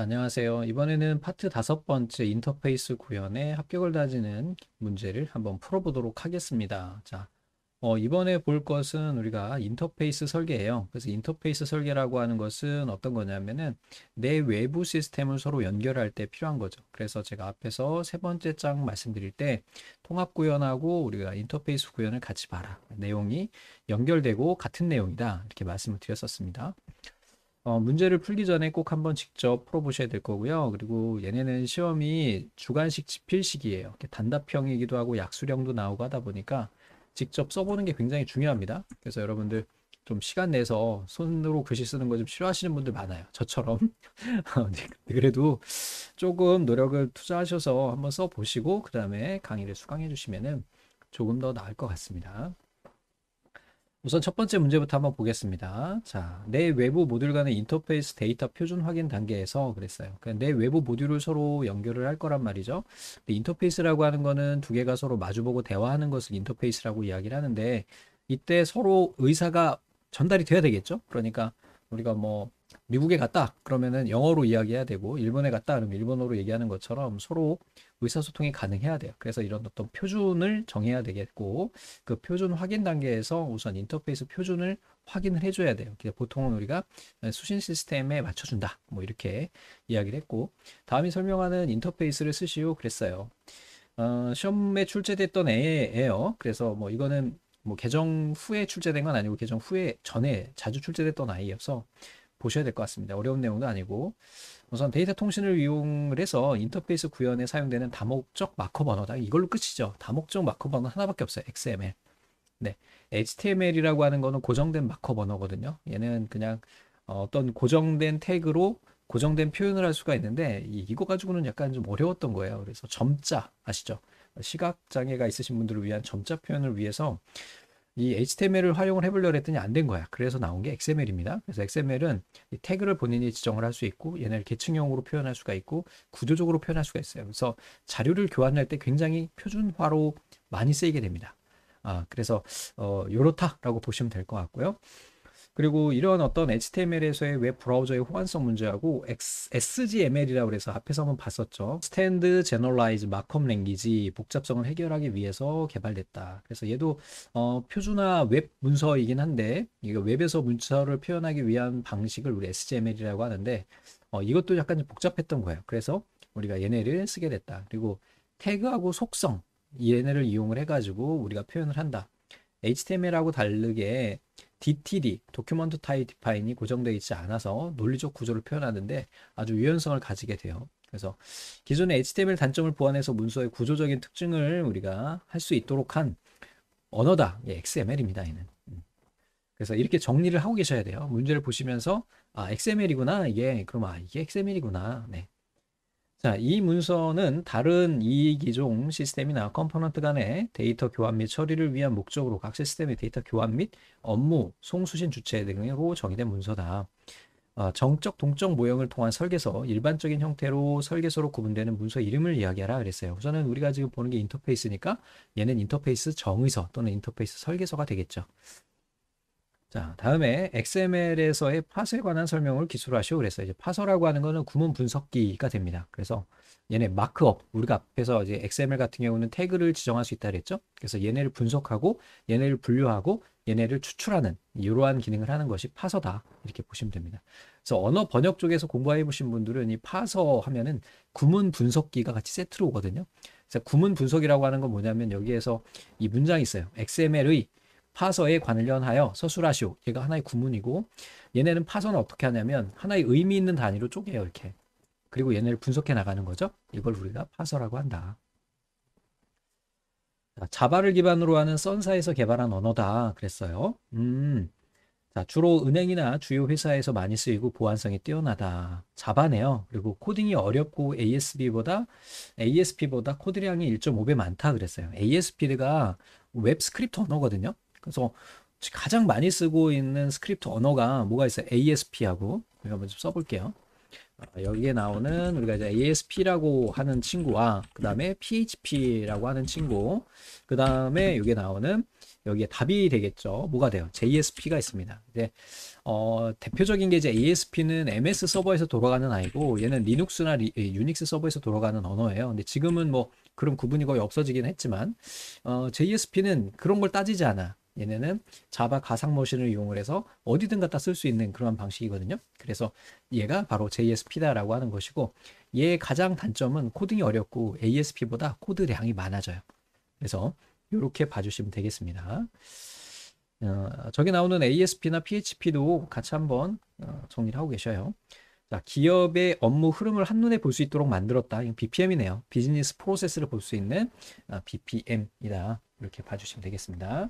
안녕하세요. 이번에는 파트 다섯 번째 인터페이스 구현에 합격을 다지는 문제를 한번 풀어보도록 하겠습니다. 자, 어, 이번에 볼 것은 우리가 인터페이스 설계예요. 그래서 인터페이스 설계라고 하는 것은 어떤 거냐면은 내 외부 시스템을 서로 연결할 때 필요한 거죠. 그래서 제가 앞에서 세 번째 장 말씀드릴 때 통합 구현하고 우리가 인터페이스 구현을 같이 봐라. 내용이 연결되고 같은 내용이다. 이렇게 말씀을 드렸었습니다. 어, 문제를 풀기 전에 꼭 한번 직접 풀어보셔야 될 거고요. 그리고 얘네는 시험이 주관식 집필식이에요. 단답형이기도 하고 약수령도 나오고 하다 보니까 직접 써보는 게 굉장히 중요합니다. 그래서 여러분들 좀 시간 내서 손으로 글씨 쓰는 거 좀 싫어하시는 분들 많아요. 저처럼. 어, 네, 그래도 조금 노력을 투자하셔서 한번 써보시고 그 다음에 강의를 수강해 주시면 조금 더 나을 것 같습니다. 우선 첫 번째 문제부터 한번 보겠습니다. 자, 내 외부 모듈 간의 인터페이스 데이터 표준 확인 단계에서 그랬어요. 그러니까 내 외부 모듈을 서로 연결을 할 거란 말이죠. 인터페이스라고 하는 거는 두 개가 서로 마주보고 대화하는 것을 인터페이스라고 이야기를 하는데 이때 서로 의사가 전달이 돼야 되겠죠. 그러니까 우리가 뭐 미국에 갔다 그러면은 영어로 이야기해야 되고 일본에 갔다 그러면 일본어로 얘기하는 것처럼 서로 의사소통이 가능해야 돼요. 그래서 이런 어떤 표준을 정해야 되겠고 그 표준 확인 단계에서 우선 인터페이스 표준을 확인을 해줘야 돼요. 그러니까 보통은 우리가 수신 시스템에 맞춰준다. 뭐 이렇게 이야기를 했고 다음이 설명하는 인터페이스를 쓰시오 그랬어요. 어, 시험에 출제됐던 애예요. 그래서 뭐 이거는 뭐 개정 후에 출제된 건 아니고 개정 후에 전에 자주 출제됐던 아이여서 보셔야 될 것 같습니다. 어려운 내용은 아니고 우선 데이터 통신을 이용을 해서 인터페이스 구현에 사용되는 다목적 마커 번호다. 이걸로 끝이죠. 다목적 마커 번호 하나밖에 없어요. XML. 네, HTML이라고 하는 거는 고정된 마커 번호거든요. 얘는 그냥 어, 어떤 고정된 태그로 고정된 표현을 할 수가 있는데 이거 가지고는 약간 좀 어려웠던 거예요. 그래서 점자 아시죠? 시각 장애가 있으신 분들을 위한 점자 표현을 위해서 이 HTML을 활용을 해보려고 했더니 안 된 거야. 그래서 나온 게 XML입니다. 그래서 XML은 태그를 본인이 지정을 할 수 있고 얘네를 계층형으로 표현할 수가 있고 구조적으로 표현할 수가 있어요. 그래서 자료를 교환할 때 굉장히 표준화로 많이 쓰이게 됩니다. 아, 그래서 어, 요렇다라고 보시면 될 것 같고요. 그리고 이런 어떤 HTML에서의 웹 브라우저의 호환성 문제하고 SGML이라고 해서 앞에서 한번 봤었죠. 스탠드 제너럴라이즈 마크업 랭귀지 복잡성을 해결하기 위해서 개발됐다. 그래서 얘도 어, 표준화 웹 문서이긴 한데 이게 웹에서 문서를 표현하기 위한 방식을 우리 SGML이라고 하는데 어, 이것도 약간 복잡했던 거예요. 그래서 우리가 얘네를 쓰게 됐다. 그리고 태그하고 속성 얘네를 이용을 해가지고 우리가 표현을 한다. HTML하고 다르게 DTD, 도큐먼트 타입 디파인이 고정되어 있지 않아서 논리적 구조를 표현하는데 아주 유연성을 가지게 돼요. 그래서 기존의 HTML 단점을 보완해서 문서의 구조적인 특징을 우리가 할 수 있도록 한 언어다. 예, XML입니다. 얘는. 음. 그래서 이렇게 정리를 하고 계셔야 돼요. 문제를 보시면서 아 XML이구나 이게 그럼 아 이게 XML이구나. 네. 자, 이 문서는 다른 이기종 시스템이나 컴포넌트 간의 데이터 교환 및 처리를 위한 목적으로 각 시스템의 데이터 교환 및 업무, 송수신 주체 등으로 정의된 문서다. 어, 정적 동적 모형을 통한 설계서, 일반적인 형태로 설계서로 구분되는 문서 이름을 이야기하라 그랬어요. 우선은 우리가 지금 보는 게 인터페이스니까 얘는 인터페이스 정의서 또는 인터페이스 설계서가 되겠죠. 자, 다음에 XML에서의 파서에 관한 설명을 기술하시오. 그래서 이제 파서라고 하는 거는 구문 분석기가 됩니다. 그래서 얘네 마크업 우리가 앞에서 이제 XML 같은 경우는 태그를 지정할 수 있다 그랬죠. 그래서 얘네를 분석하고 얘네를 분류하고 얘네를 추출하는 이러한 기능을 하는 것이 파서다 이렇게 보시면 됩니다. 그래서 언어 번역 쪽에서 공부해 보신 분들은 이 파서 하면은 구문 분석기가 같이 세트로 오거든요. 구문 분석이라고 하는 건 뭐냐면 여기에서 이 문장이 있어요. XML의 파서에 관련하여 서술하시오. 얘가 하나의 구문이고 얘네는 파서는 어떻게 하냐면 하나의 의미 있는 단위로 쪼개요. 이렇게. 그리고 얘네를 분석해 나가는 거죠. 이걸 우리가 파서라고 한다. 자바를 기반으로 하는 선사에서 개발한 언어다 그랬어요. 음. 자, 주로 은행이나 주요 회사에서 많이 쓰이고 보안성이 뛰어나다. 자바네요. 그리고 코딩이 어렵고 ASP보다 ASP보다 코드량이 1.5배 많다 그랬어요. ASP가 웹 스크립트 언어거든요. 그래서 가장 많이 쓰고 있는 스크립트 언어가 뭐가 있어요? ASP하고 우리가 한번 좀 써볼게요. 아, 여기에 나오는 우리가 이제 ASP라고 하는 친구와 그 다음에 PHP라고 하는 친구 그 다음에 여기에 나오는 여기에 답이 되겠죠. 뭐가 돼요? JSP가 있습니다. 이제 어, 대표적인 게 이제 ASP는 MS 서버에서 돌아가는 아이고 얘는 리눅스나 리, 예, 유닉스 서버에서 돌아가는 언어예요. 근데 지금은 뭐 그런 구분이 거의 없어지긴 했지만 어, JSP는 그런 걸 따지지 않아. 얘네는 자바 가상 머신을 이용을 해서 어디든 갖다 쓸 수 있는 그런 방식이거든요. 그래서 얘가 바로 JSP다라고 하는 것이고 얘의 가장 단점은 코딩이 어렵고 ASP보다 코드량이 많아져요. 그래서 이렇게 봐주시면 되겠습니다. 어, 저기 나오는 ASP나 PHP도 같이 한번 어, 정리를 하고 계셔요. 자, 기업의 업무 흐름을 한눈에 볼 수 있도록 만들었다. 이건 BPM이네요. 비즈니스 프로세스를 볼 수 있는 아, BPM이다. 이렇게 봐주시면 되겠습니다.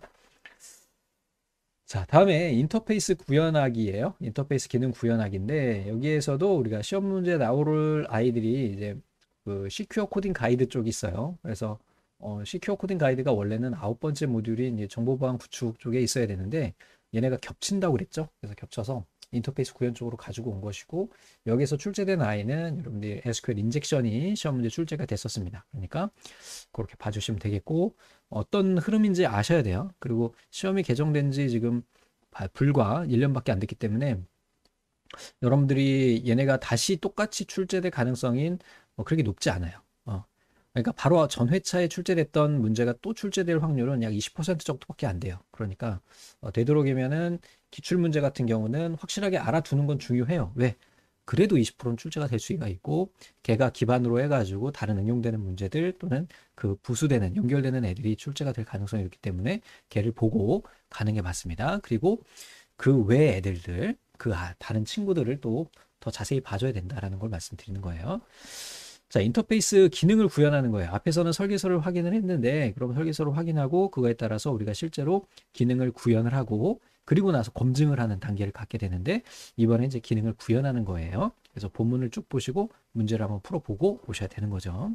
자, 다음에 인터페이스 구현하기예요. 인터페이스 기능 구현하기인데 여기에서도 우리가 시험 문제 나올 아이들이 이제 그 시큐어 코딩 가이드 쪽이 있어요. 그래서 어, 시큐어 코딩 가이드가 원래는 아홉 번째 모듈인 정보 보안 구축 쪽에 있어야 되는데 얘네가 겹친다고 그랬죠. 그래서 겹쳐서 인터페이스 구현 쪽으로 가지고 온 것이고 여기서 출제된 아이는 여러분들 SQL 인젝션이 시험 문제 출제가 됐었습니다. 그러니까 그렇게 봐주시면 되겠고 어떤 흐름인지 아셔야 돼요. 그리고 시험이 개정된 지 지금 아, 불과 1년밖에 안 됐기 때문에 여러분들이 얘네가 다시 똑같이 출제될 가능성인 뭐 그렇게 높지 않아요. 어. 그러니까 바로 전 회차에 출제됐던 문제가 또 출제될 확률은 약 20% 정도밖에 안 돼요. 그러니까 어, 되도록이면은 기출문제 같은 경우는 확실하게 알아두는 건 중요해요. 왜? 그래도 20%는 출제가 될 수가 있고 걔가 기반으로 해가지고 다른 응용되는 문제들 또는 그 부수되는 연결되는 애들이 출제가 될 가능성이 있기 때문에 걔를 보고 가는 게 맞습니다. 그리고 그 외 애들들 그 아, 다른 친구들을 또 더 자세히 봐줘야 된다라는 걸 말씀드리는 거예요. 자, 인터페이스 기능을 구현하는 거예요. 앞에서는 설계서를 확인을 했는데, 그럼 설계서를 확인하고, 그거에 따라서 우리가 실제로 기능을 구현을 하고, 그리고 나서 검증을 하는 단계를 갖게 되는데 이번에 이제 기능을 구현하는 거예요. 그래서 본문을 쭉 보시고 문제를 한번 풀어보고 오셔야 되는 거죠.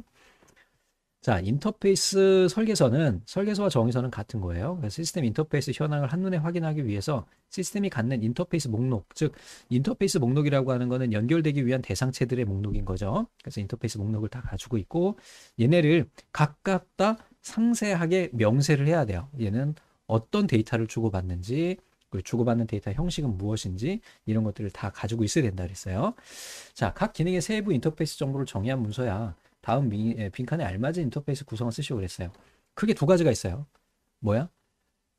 자, 인터페이스 설계서는 설계서와 정의서는 같은 거예요. 시스템 인터페이스 현황을 한눈에 확인하기 위해서 시스템이 갖는 인터페이스 목록, 즉 인터페이스 목록이라고 하는 거는 연결되기 위한 대상체들의 목록인 거죠. 그래서 인터페이스 목록을 다 가지고 있고 얘네를 각각 다 상세하게 명세를 해야 돼요. 얘는 어떤 데이터를 주고받는지 그 주고받는 데이터 형식은 무엇인지 이런 것들을 다 가지고 있어야 된다 그랬어요. 자, 각 기능의 세부 인터페이스 정보를 정의한 문서야 다음 미, 에, 빈칸에 알맞은 인터페이스 구성을 쓰시고 그랬어요. 크게 두 가지가 있어요. 뭐야?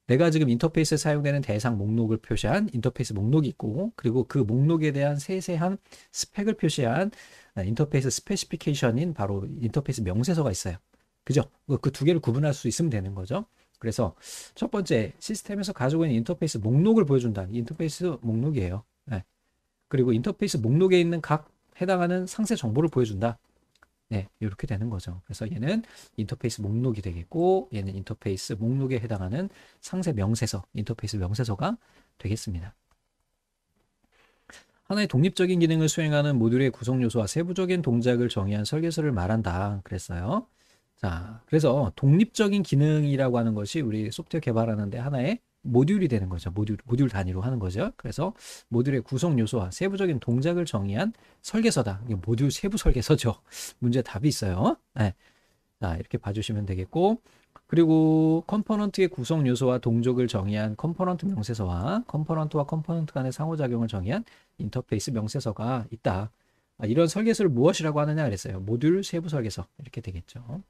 내가 지금 인터페이스에 사용되는 대상 목록을 표시한 인터페이스 목록이 있고 그리고 그 목록에 대한 세세한 스펙을 표시한 인터페이스 스페시피케이션인 바로 인터페이스 명세서가 있어요. 그죠? 그 두 개를 구분할 수 있으면 되는 거죠. 그래서 첫 번째 시스템에서 가지고 있는 인터페이스 목록을 보여준다. 인터페이스 목록이에요. 네. 그리고 인터페이스 목록에 있는 각 해당하는 상세 정보를 보여준다. 네, 이렇게 되는 거죠. 그래서 얘는 인터페이스 목록이 되겠고 얘는 인터페이스 목록에 해당하는 상세 명세서, 인터페이스 명세서가 되겠습니다. 하나의 독립적인 기능을 수행하는 모듈의 구성 요소와 세부적인 동작을 정의한 설계서를 말한다 그랬어요. 자, 그래서 독립적인 기능이라고 하는 것이 우리 소프트웨어 개발하는데 하나의 모듈이 되는 거죠. 모듈, 모듈 단위로 하는 거죠. 그래서 모듈의 구성 요소와 세부적인 동작을 정의한 설계서다. 이게 모듈 세부 설계서죠. 문제 답이 있어요. 네. 자, 이렇게 봐주시면 되겠고. 그리고 컴포넌트의 구성 요소와 동족을 정의한 컴포넌트 명세서와 컴포넌트와 컴포넌트 간의 상호작용을 정의한 인터페이스 명세서가 있다. 아, 이런 설계서를 무엇이라고 하느냐 그랬어요. 모듈 세부 설계서 이렇게 되겠죠.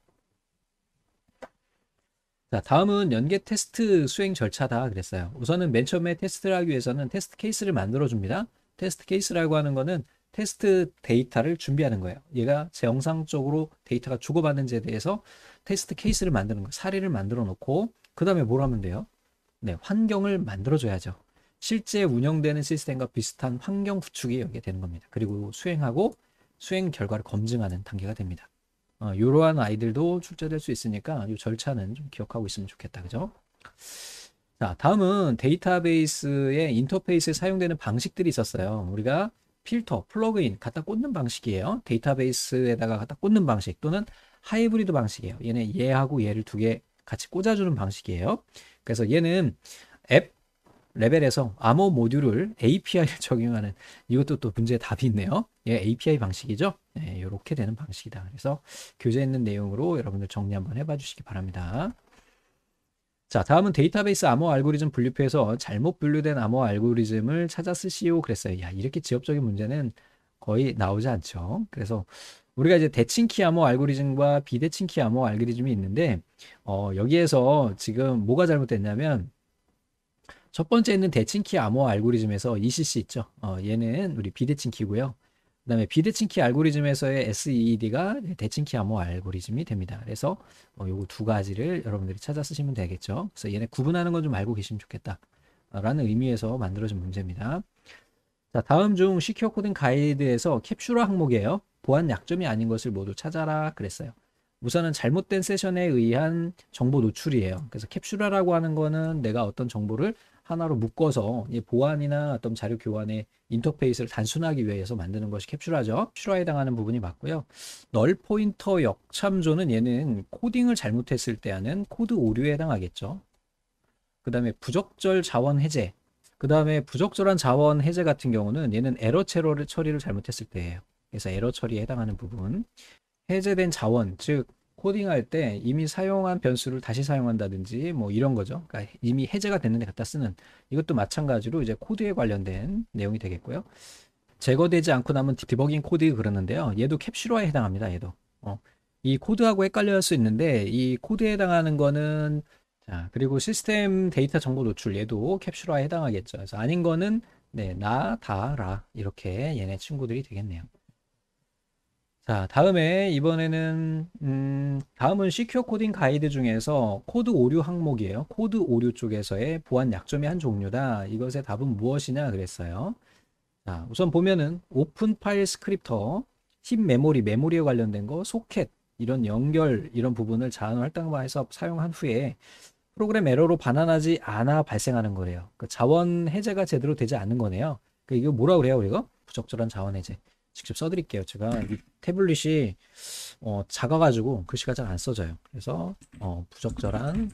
자, 다음은 연계 테스트 수행 절차다 그랬어요. 우선은 맨 처음에 테스트를 하기 위해서는 테스트 케이스를 만들어 줍니다. 테스트 케이스라고 하는 거는 테스트 데이터를 준비하는 거예요. 얘가 제 영상 적으로 데이터가 주고받는지에 대해서 테스트 케이스를 만드는 거 사례를 만들어 놓고 그 다음에 뭘 하면 돼요? 네, 환경을 만들어 줘야죠. 실제 운영되는 시스템과 비슷한 환경 구축이 연계 되는 겁니다. 그리고 수행하고 수행 결과를 검증하는 단계가 됩니다. 어, 이러한 아이들도 출제될 수 있으니까 이 절차는 좀 기억하고 있으면 좋겠다. 그죠? 자, 다음은 데이터베이스의 인터페이스에 사용되는 방식들이 있었어요. 우리가 필터, 플러그인 갖다 꽂는 방식이에요. 데이터베이스에다가 갖다 꽂는 방식 또는 하이브리드 방식이에요. 얘는 얘하고 얘를 두 개 같이 꽂아주는 방식이에요. 그래서 얘는 앱 레벨에서 암호 모듈을 API를 적용하는 이것도 또 문제의 답이 있네요. 얘 예, API 방식이죠. 네, 이렇게 되는 방식이다. 그래서 교재에 있는 내용으로 여러분들 정리 한번 해봐 주시기 바랍니다. 자, 다음은 데이터베이스 암호 알고리즘 분류표에서 잘못 분류된 암호 알고리즘을 찾아 쓰시오 그랬어요. 야, 이렇게 지엽적인 문제는 거의 나오지 않죠. 그래서 우리가 이제 대칭키 암호 알고리즘과 비대칭키 암호 알고리즘이 있는데 어, 여기에서 지금 뭐가 잘못됐냐면 첫 번째 있는 대칭키 암호 알고리즘에서 ECC 있죠. 어, 얘는 우리 비대칭키고요. 그 다음에 비대칭키 알고리즘에서의 s e d 가 대칭키 암호 뭐 알고리즘이 됩니다. 그래서 어, 요거 두 가지를 여러분들이 찾아 쓰시면 되겠죠. 그래서 얘네 구분하는 건 좀 알고 계시면 좋겠다. 라는 의미에서 만들어진 문제입니다. 자, 다음 중 시큐어 코딩 가이드에서 캡슐화 항목이에요. 보안 약점이 아닌 것을 모두 찾아라 그랬어요. 우선은 잘못된 세션에 의한 정보 노출이에요. 그래서 캡슐화라고 하는 거는 내가 어떤 정보를 하나로 묶어서 보안이나 어떤 자료 교환의 인터페이스를 단순하기 위해서 만드는 것이 캡슐화죠. 캡슐화에 해당하는 부분이 맞고요. 널 포인터 역참조는 얘는 코딩을 잘못했을 때 하는 코드 오류에 해당하겠죠. 그 다음에 부적절 자원 해제. 그 다음에 부적절한 자원 해제 같은 경우는 얘는 에러 체로를 처리를 잘못했을 때예요. 그래서 에러 처리에 해당하는 부분. 해제된 자원, 즉 코딩할 때 이미 사용한 변수를 다시 사용한다든지 뭐 이런 거죠. 그러니까 이미 해제가 됐는데 갖다 쓰는 이것도 마찬가지로 이제 코드에 관련된 내용이 되겠고요. 제거되지 않고 남은 디버깅 코드 그러는데요. 얘도 캡슐화에 해당합니다. 얘도. 어. 이 코드하고 헷갈려 할수 있는데 이 코드에 해당하는 거는 자, 그리고 시스템 데이터 정보 노출 얘도 캡슐화에 해당하겠죠. 그래서 아닌 거는 네, 나, 다, 라 이렇게 얘네 친구들이 되겠네요. 자, 다음에 이번에는 음, 다음은 시큐어 코딩 가이드 중에서 코드 오류 항목이에요. 코드 오류 쪽에서의 보안 약점의 한 종류다. 이것의 답은 무엇이냐 그랬어요. 자, 우선 보면은 오픈 파일 스크립터, 힙 메모리, 메모리에 관련된 거, 소켓 이런 연결 이런 부분을 자원 할당화해서 사용한 후에 프로그램 에러로 반환하지 않아 발생하는 거래요. 그 자원 해제가 제대로 되지 않는 거네요. 그이게 뭐라 그래요, 우리가? 부적절한 자원 해제. 직접 써드릴게요. 제가 이 태블릿이 어, 작아가지고 글씨가 잘 안 써져요. 그래서 어, 부적절한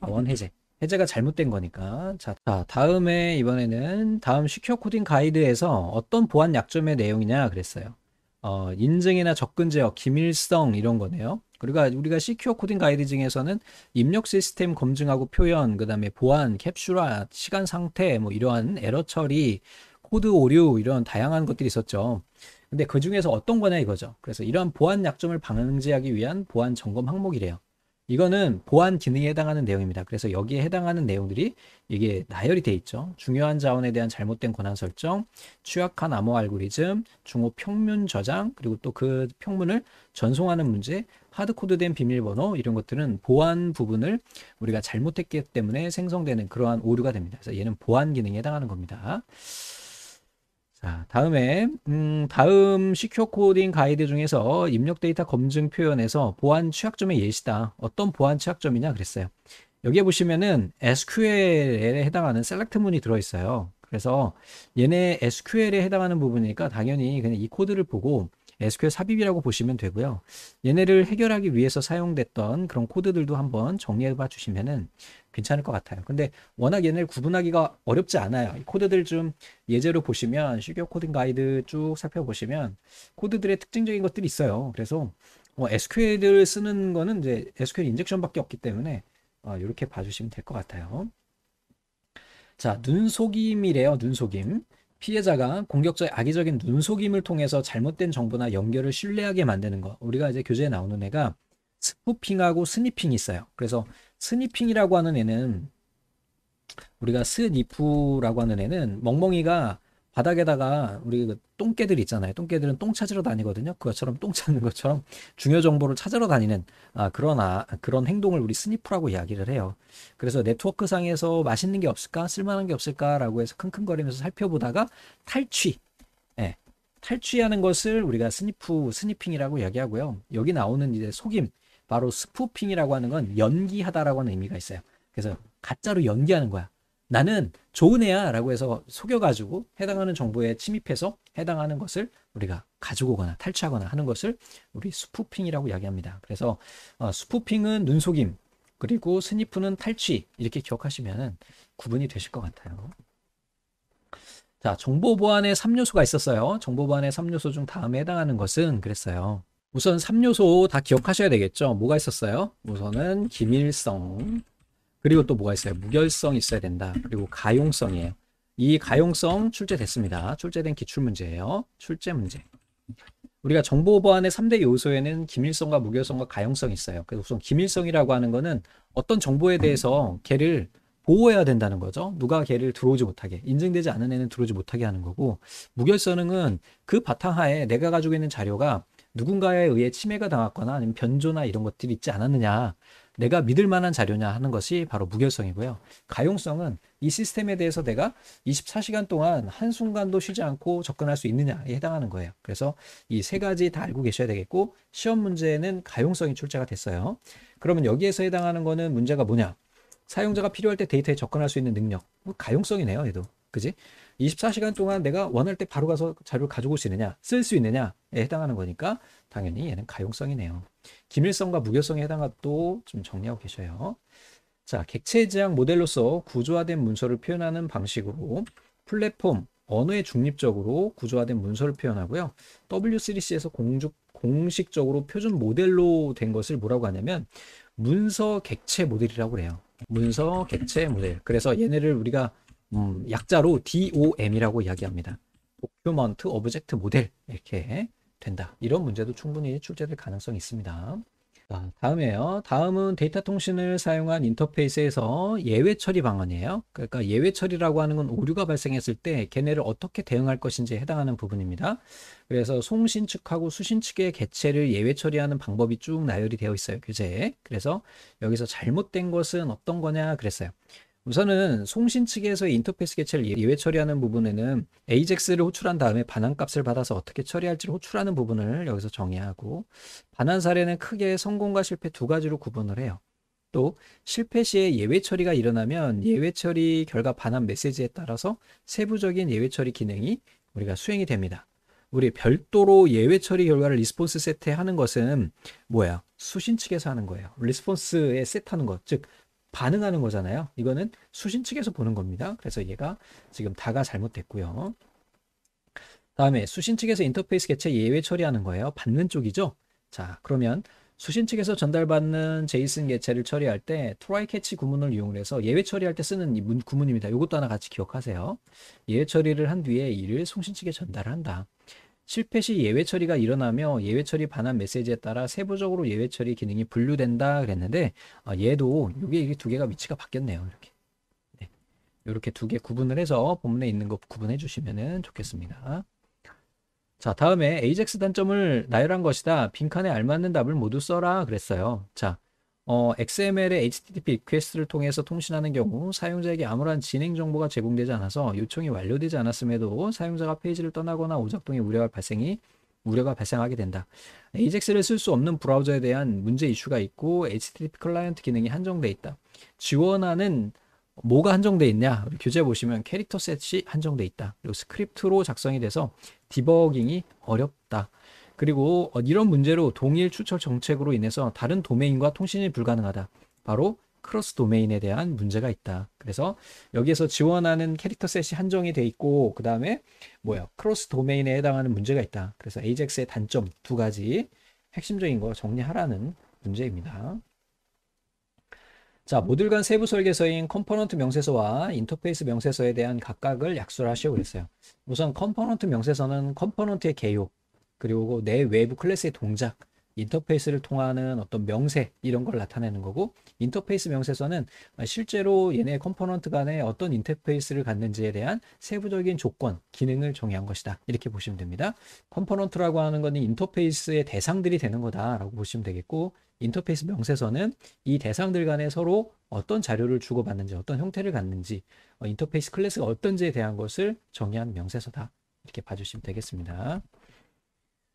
원 해제. 해제가 잘못된 거니까. 자, 다음에 이번에는 다음 시큐어 코딩 가이드에서 어떤 보안 약점의 내용이냐 그랬어요. 어, 인증이나 접근 제어, 기밀성 이런 거네요. 아, 우리가 우리가 시큐어 코딩 가이드 중에서는 입력 시스템 검증하고 표현, 그다음에 보안, 캡슐화, 시간 상태 뭐 이러한 에러 처리 코드 오류 이런 다양한 것들이 있었죠. 근데 그 중에서 어떤 거냐 이거죠. 그래서 이러한 보안 약점을 방지하기 위한 보안 점검 항목이래요. 이거는 보안 기능에 해당하는 내용입니다. 그래서 여기에 해당하는 내용들이 이게 나열이 돼 있죠. 중요한 자원에 대한 잘못된 권한 설정, 취약한 암호 알고리즘, 중호 평문 저장, 그리고 또 그 평문을 전송하는 문제, 하드코드된 비밀번호 이런 것들은 보안 부분을 우리가 잘못했기 때문에 생성되는 그러한 오류가 됩니다. 그래서 얘는 보안 기능에 해당하는 겁니다. 자, 다음에 음, 다음 시큐어 코딩 가이드 중에서 입력 데이터 검증 표현에서 보안 취약점의 예시다. 어떤 보안 취약점이냐 그랬어요. 여기에 보시면은 SQL에 해당하는 셀렉트 문이 들어있어요. 그래서 얘네 SQL에 해당하는 부분이니까 당연히 그냥 이 코드를 보고 SQL 삽입이라고 보시면 되고요. 얘네를 해결하기 위해서 사용됐던 그런 코드들도 한번 정리해 봐주시면 괜찮을 것 같아요. 근데 워낙 얘네를 구분하기가 어렵지 않아요. 코드들 좀 예제로 보시면 슈교 코딩 가이드 쭉 살펴보시면 코드들의 특징적인 것들이 있어요. 그래서 뭐 SQL을 쓰는 거는 이제 SQL 인젝션밖에 없기 때문에 어, 이렇게 봐주시면 될 것 같아요. 자, 눈속임이래요. 눈속임. 피해자가 공격자의 악의적인 눈속임을 통해서 잘못된 정보나 연결을 신뢰하게 만드는 것. 우리가 이제 교재에 나오는 애가 스푸핑하고 스니핑이 있어요. 그래서 스니핑이라고 하는 애는 우리가 스니프라고 하는 애는 멍멍이가 바닥에다가 우리 그 똥개들 있잖아요. 똥개들은 똥 찾으러 다니거든요. 그것처럼 똥 찾는 것처럼 중요 정보를 찾으러 다니는 아, 그러나 아, 그런 행동을 우리 스니프라고 이야기를 해요. 그래서 네트워크 상에서 맛있는 게 없을까, 쓸만한 게 없을까라고 해서 킁킁거리면서 살펴보다가 탈취, 예, 탈취하는 것을 우리가 스니프 스니핑이라고 이야기하고요. 여기 나오는 이제 속임, 바로 스푸핑이라고 하는 건 연기하다라고 하는 의미가 있어요. 그래서 가짜로 연기하는 거야. 나는 좋은 애야 라고 해서 속여가지고 해당하는 정보에 침입해서 해당하는 것을 우리가 가지고 오거나 탈취하거나 하는 것을 우리 스푸핑이라고 이야기합니다. 그래서 어, 스푸핑은 눈속임 그리고 스니프는 탈취 이렇게 기억하시면 구분이 되실 것 같아요. 자, 정보 보안의 3요소가 있었어요. 정보 보안의 3요소 중 다음에 해당하는 것은 그랬어요. 우선 3요소 다 기억하셔야 되겠죠. 뭐가 있었어요? 우선은 기밀성, 그리고 또 뭐가 있어요? 무결성이 있어야 된다. 그리고 가용성이에요. 이 가용성 출제됐습니다. 출제된 기출문제예요. 출제 문제. 우리가 정보보안의 3대 요소에는 기밀성과 무결성과 가용성이 있어요. 그래서 우선 기밀성이라고 하는 거는 어떤 정보에 대해서 걔를 보호해야 된다는 거죠. 누가 걔를 들어오지 못하게, 인증되지 않은 애는 들어오지 못하게 하는 거고, 무결성은 그 바탕하에 내가 가지고 있는 자료가 누군가에 의해 침해가 당했거나 아니면 변조나 이런 것들이 있지 않았느냐. 내가 믿을 만한 자료냐 하는 것이 바로 무결성이고요. 가용성은 이 시스템에 대해서 내가 24시간 동안 한순간도 쉬지 않고 접근할 수 있느냐에 해당하는 거예요. 그래서 이 세 가지 다 알고 계셔야 되겠고 시험 문제에는 가용성이 출제가 됐어요. 그러면 여기에서 해당하는 거는 문제가 뭐냐? 사용자가 필요할 때 데이터에 접근할 수 있는 능력. 뭐 가용성이네요, 얘도. 그지? 24시간 동안 내가 원할 때 바로 가서 자료를 가지고 올 수 있느냐, 쓸 수 있느냐에 해당하는 거니까 당연히 얘는 가용성이네요. 기밀성과 무교성에 해당도 좀 정리하고 계셔요. 자, 객체지향 모델로서 구조화된 문서를 표현하는 방식으로 플랫폼, 언어에 중립적으로 구조화된 문서를 표현하고요. W3C에서 공주, 공식적으로 표준 모델로 된 것을 뭐라고 하냐면 문서 객체 모델이라고 그래요. 문서 객체 모델. 그래서 얘네를 우리가 음, 약자로 DOM이라고 이야기합니다. 도큐먼트 오브젝트 모델 이렇게 된다. 이런 문제도 충분히 출제될 가능성이 있습니다. 자, 다음이에요. 다음은 데이터 통신을 사용한 인터페이스에서 예외 처리 방안이에요. 그러니까 예외 처리라고 하는 건 오류가 발생했을 때 걔네를 어떻게 대응할 것인지에 해당하는 부분입니다. 그래서 송신 측하고 수신 측의 개체를 예외 처리하는 방법이 쭉 나열이 되어 있어요. 교재에. 그래서 여기서 잘못된 것은 어떤 거냐 그랬어요. 우선은 송신 측에서 인터페이스 개체를 예외 처리하는 부분에는 AJAX를 호출한 다음에 반환 값을 받아서 어떻게 처리할지를 호출하는 부분을 여기서 정의하고 반환 사례는 크게 성공과 실패 두 가지로 구분을 해요. 또 실패 시에 예외 처리가 일어나면 예외 처리 결과 반환 메시지에 따라서 세부적인 예외 처리 기능이 우리가 수행이 됩니다. 우리 별도로 예외 처리 결과를 리스폰스 세트에 하는 것은 뭐야? 수신 측에서 하는 거예요. 리스폰스에 세트하는 것. 즉 반응하는 거잖아요. 이거는 수신 측에서 보는 겁니다. 그래서 얘가 지금 다가 잘못됐고요. 다음에 수신 측에서 인터페이스 개체 예외 처리하는 거예요. 받는 쪽이죠. 자, 그러면 수신 측에서 전달받는 제이슨 개체를 처리할 때 트라이 캐치 구문을 이용해서 예외 처리할 때 쓰는 이 문, 구문입니다. 이것도 하나 같이 기억하세요. 예외 처리를 한 뒤에 이를 송신 측에 전달한다. 실패 시 예외 처리가 일어나며 예외 처리 반환 메시지에 따라 세부적으로 예외 처리 기능이 분류된다 그랬는데 아, 얘도 이게 이게 두 개가 위치가 바뀌었네요. 이렇게 네. 이렇게 두 개 구분을 해서 본문에 있는 거 구분해 주시면 좋겠습니다. 자 다음에 AJAX 단점을 나열한 것이다. 빈칸에 알맞는 답을 모두 써라 그랬어요. 자 어, XML의 HTTP 리퀘스트를 통해서 통신하는 경우 사용자에게 아무런 진행 정보가 제공되지 않아서 요청이 완료되지 않았음에도 사용자가 페이지를 떠나거나 오작동의 우려가 발생이 우려가 발생하게 된다. AJAX를 쓸 수 없는 브라우저에 대한 문제 이슈가 있고 HTTP 클라이언트 기능이 한정돼 있다. 지원하는 뭐가 한정돼 있냐? 교재 보시면 캐릭터 셋이 한정돼 있다. 그리고 스크립트로 작성이 돼서 디버깅이 어렵다. 그리고 이런 문제로 동일 추천 정책으로 인해서 다른 도메인과 통신이 불가능하다. 바로 크로스 도메인에 대한 문제가 있다. 그래서 여기에서 지원하는 캐릭터 셋이 한정이 돼 있고 그 다음에 뭐야 크로스 도메인에 해당하는 문제가 있다. 그래서 a j a x 의 단점 두 가지 핵심적인 거 정리하라는 문제입니다. 자, 모듈 간 세부 설계서인 컴포넌트 명세서와 인터페이스 명세서에 대한 각각을 약수 하시오 그랬어요. 우선 컴포넌트 명세서는 컴포넌트의 개요, 그리고 내 외부 클래스의 동작, 인터페이스를 통하는 어떤 명세 이런 걸 나타내는 거고 인터페이스 명세서는 실제로 얘네 컴포넌트 간에 어떤 인터페이스를 갖는지에 대한 세부적인 조건, 기능을 정의한 것이다. 이렇게 보시면 됩니다. 컴포넌트라고 하는 것은 인터페이스의 대상들이 되는 거다라고 보시면 되겠고 인터페이스 명세서는 이 대상들 간에 서로 어떤 자료를 주고받는지 어떤 형태를 갖는지 어, 인터페이스 클래스가 어떤지에 대한 것을 정의한 명세서다. 이렇게 봐주시면 되겠습니다.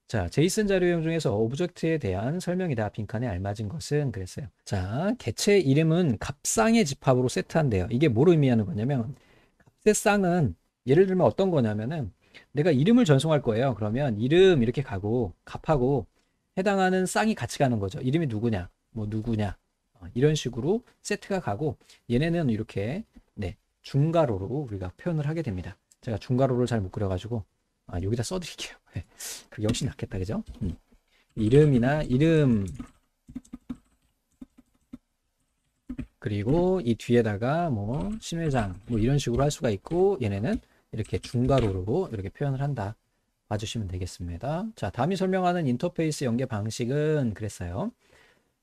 자, 제이슨 자료형 중에서 오브젝트에 대한 설명이다. 빈칸에 알맞은 것은 그랬어요. 자, 개체 이름은 값상의 집합으로 세트한대요. 이게 뭘 의미하는 거냐면 값의 쌍은 예를 들면 어떤 거냐면은 내가 이름을 전송할 거예요. 그러면 이름 이렇게 가고 값하고 해당하는 쌍이 같이 가는 거죠. 이름이 누구냐, 뭐 누구냐 어, 이런 식으로 세트가 가고 얘네는 이렇게 네 중괄호로 우리가 표현을 하게 됩니다. 제가 중괄호를 잘 못 그려가지고 아, 여기다 써드릴게요. 네. 그게 훨씬 낫겠다, 그죠? 음. 이름이나 이름 그리고 이 뒤에다가 뭐 심회장 뭐 이런 식으로 할 수가 있고 얘네는 이렇게 중괄호로 이렇게 표현을 한다. 봐주시면 되겠습니다. 자, 다음이 설명하는 인터페이스 연계 방식은 그랬어요.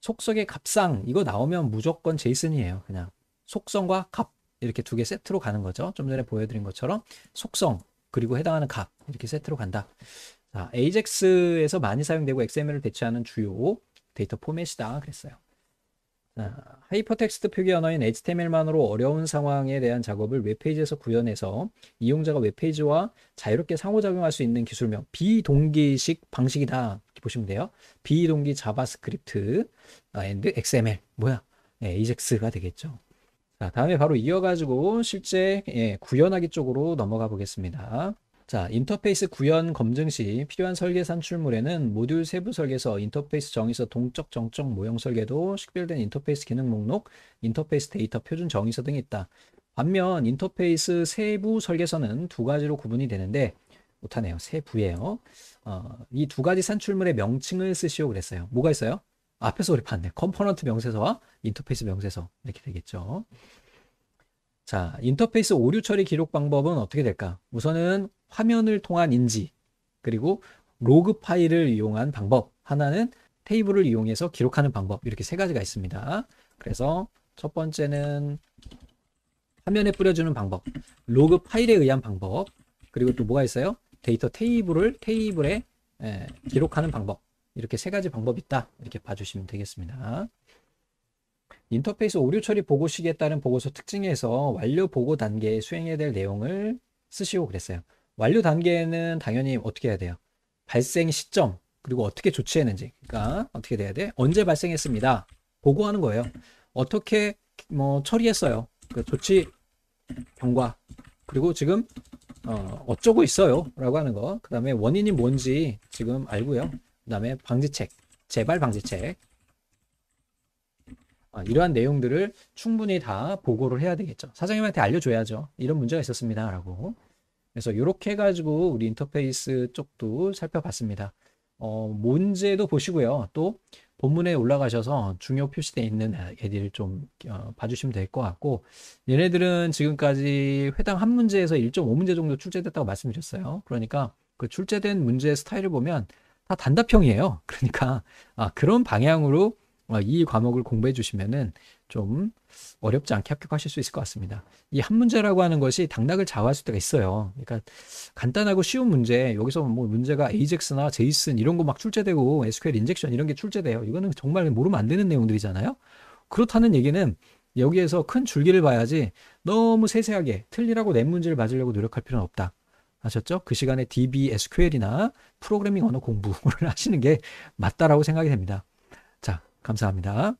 속성의 값상 이거 나오면 무조건 제이슨이에요. 그냥 속성과 값 이렇게 두 개 세트로 가는 거죠. 좀 전에 보여드린 것처럼 속성 그리고 해당하는 값 이렇게 세트로 간다. 자, AJAX에서 많이 사용되고 XML을 대체하는 주요 데이터 포맷이다 그랬어요. 자, 하이퍼텍스트 표기 언어인 HTML만으로 어려운 상황에 대한 작업을 웹페이지에서 구현해서 이용자가 웹페이지와 자유롭게 상호작용할 수 있는 기술명 비동기식 방식이다 이렇게 보시면 돼요. 비동기 자바스크립트 아, and XML 뭐야? 예, AJAX가 되겠죠. 자, 다음에 바로 이어가지고 실제 예, 구현하기 쪽으로 넘어가 보겠습니다. 자, 인터페이스 구현 검증 시 필요한 설계 산출물에는 모듈 세부 설계서, 인터페이스 정의서, 동적, 정적, 모형 설계도, 식별된 인터페이스 기능 목록, 인터페이스 데이터 표준 정의서 등이 있다. 반면 인터페이스 세부 설계서는 두 가지로 구분이 되는데 못하네요. 세부예요. 어, 이두 가지 산출물의 명칭을 쓰시오 그랬어요. 뭐가 있어요? 앞에서 우리 봤네. 컴포넌트 명세서와 인터페이스 명세서 이렇게 되겠죠. 자, 인터페이스 오류 처리 기록 방법은 어떻게 될까? 우선은 화면을 통한 인지, 그리고 로그 파일을 이용한 방법, 하나는 테이블을 이용해서 기록하는 방법, 이렇게 세 가지가 있습니다. 그래서 첫 번째는 화면에 뿌려주는 방법, 로그 파일에 의한 방법, 그리고 또 뭐가 있어요? 데이터 테이블을 테이블에 에, 예, 기록하는 방법, 이렇게 세 가지 방법이 있다. 이렇게 봐주시면 되겠습니다. 인터페이스 오류 처리 보고식에 따른 보고서 특징에서 완료 보고 단계에 수행해야 될 내용을 쓰시고 그랬어요. 완료 단계는 당연히 어떻게 해야 돼요? 발생 시점, 그리고 어떻게 조치했는지. 그러니까 어떻게 돼야 돼? 언제 발생했습니다. 보고하는 거예요. 어떻게 뭐 처리했어요. 그 조치 경과. 그리고 지금 어, 어쩌고 있어요. 라고 하는 거. 그 다음에 원인이 뭔지 지금 알고요. 그 다음에 방지책, 재발 방지책. 어, 이러한 내용들을 충분히 다 보고를 해야 되겠죠. 사장님한테 알려줘야죠. 이런 문제가 있었습니다. 라고. 그래서 이렇게 해가지고 우리 인터페이스 쪽도 살펴봤습니다. 어, 문제도 보시고요. 또 본문에 올라가셔서 중요 표시되어 있는 애들 좀 어, 봐주시면 될 것 같고 얘네들은 지금까지 해당 한 문제에서 1.5문제 정도 출제됐다고 말씀드렸어요. 그러니까 그 출제된 문제 스타일을 보면 다 단답형이에요. 그러니까 아, 그런 방향으로 어, 이 과목을 공부해 주시면은 좀 어렵지 않게 합격하실 수 있을 것 같습니다. 이 한 문제라고 하는 것이 당락을 좌우할 수가 있어요. 그러니까 간단하고 쉬운 문제, 여기서 뭐 문제가 AJAX나 JSON 이런 거 막 출제되고 SQL 인젝션 이런 게 출제돼요. 이거는 정말 모르면 안 되는 내용들이잖아요. 그렇다는 얘기는 여기에서 큰 줄기를 봐야지 너무 세세하게 틀리라고 낸 문제를 맞으려고 노력할 필요는 없다. 아셨죠? 그 시간에 DB, SQL이나 프로그래밍 언어 공부를 하시는 게 맞다라고 생각이 됩니다. 감사합니다.